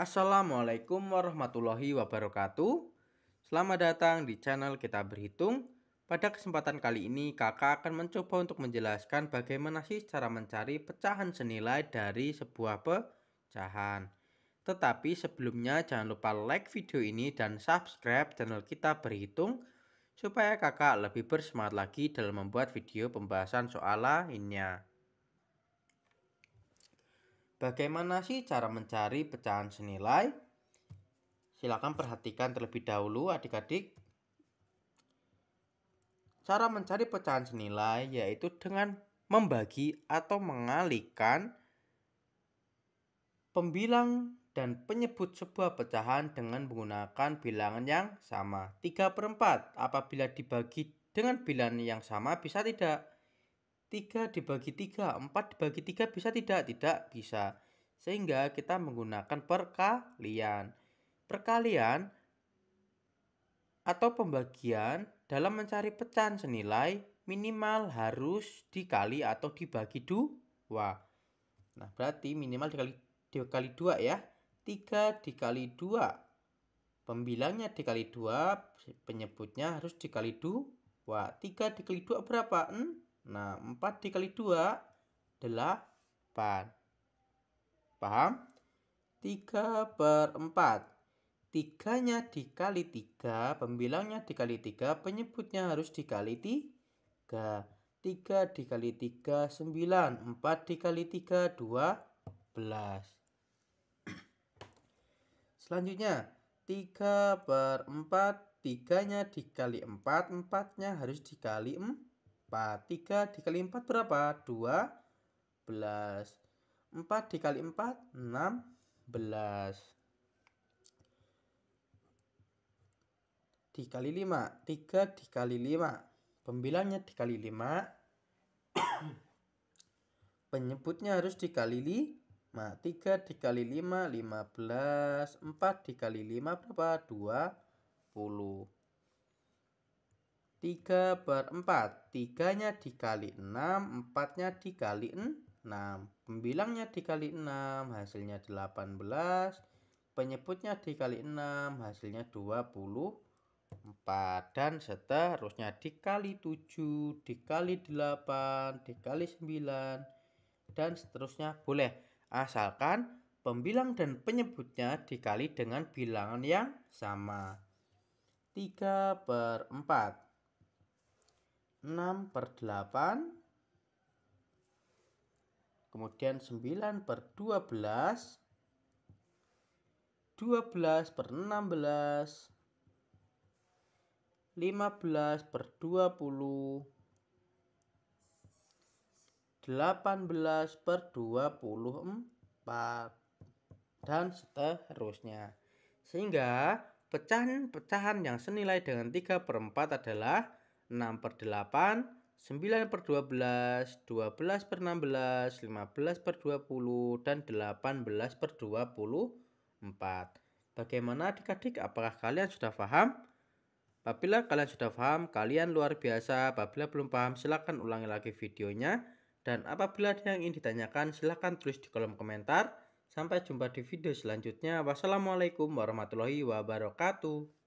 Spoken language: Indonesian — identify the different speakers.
Speaker 1: Assalamualaikum warahmatullahi wabarakatuh. Selamat datang di channel Kita Berhitung. Pada kesempatan kali ini, kakak akan mencoba untuk menjelaskan bagaimana sih cara mencari pecahan senilai dari sebuah pecahan. Tetapi sebelumnya jangan lupa like video ini dan subscribe channel Kita Berhitung supaya kakak lebih bersemangat lagi dalam membuat video pembahasan soal lainnya. Bagaimana sih cara mencari pecahan senilai? Silakan perhatikan terlebih dahulu adik-adik. Cara mencari pecahan senilai yaitu dengan membagi atau mengalihkan pembilang dan penyebut sebuah pecahan dengan menggunakan bilangan yang sama. 3 per 4 apabila dibagi dengan bilangan yang sama bisa tidak. 3 dibagi 3, 4 dibagi 3 bisa tidak? Tidak bisa. Sehingga kita menggunakan perkalian. Perkalian atau pembagian dalam mencari pecahan senilai minimal harus dikali atau dibagi 2. Nah, berarti minimal dikali dikali 2 ya. 3 dikali 2. Pembilangnya dikali 2, penyebutnya harus dikali 2. 3 dikali 2 berapa? 4. Nah, 4 dikali 2, 8. Paham? 3 per 4. 3-nya dikali 3, pembilangnya dikali 3, penyebutnya harus dikali 3. 3 dikali 3 9 4 dikali 3 12 Selanjutnya 3 per 4 3 nya dikali 4 4 nya harus dikali 4 4. 3 dikali 4 berapa? 12. 4 dikali 4, 16. dikali 5 3 dikali 5 pembilangnya dikali 5 penyebutnya harus dikali 5 3 dikali 5 15 4 dikali 5 berapa 20 3 per 4 3-nya dikali 6 4-nya dikali 6 Pembilangnya dikali 6 hasilnya 18 Penyebutnya dikali 6 hasilnya 24 Dan seterusnya dikali 7 dikali 8 dikali 9 Dan seterusnya boleh Asalkan pembilang dan penyebutnya dikali dengan bilangan yang sama 3 per 4 6 per 8 kemudian 9 per 12 12 per 16 15 per 20 18 per 24 dan seterusnya. Sehingga pecahan-pecahan yang senilai dengan 3 per 4 adalah 6 per 8, 9 per 12, 12 per 16, 15 per 20, dan 18 per 24. Bagaimana adik-adik? Apakah kalian sudah paham? Apabila kalian sudah paham, kalian luar biasa. Apabila belum paham, silahkan ulangi lagi videonya. Dan apabila ada yang ingin ditanyakan, silahkan tulis di kolom komentar. Sampai jumpa di video selanjutnya. Wassalamualaikum warahmatullahi wabarakatuh.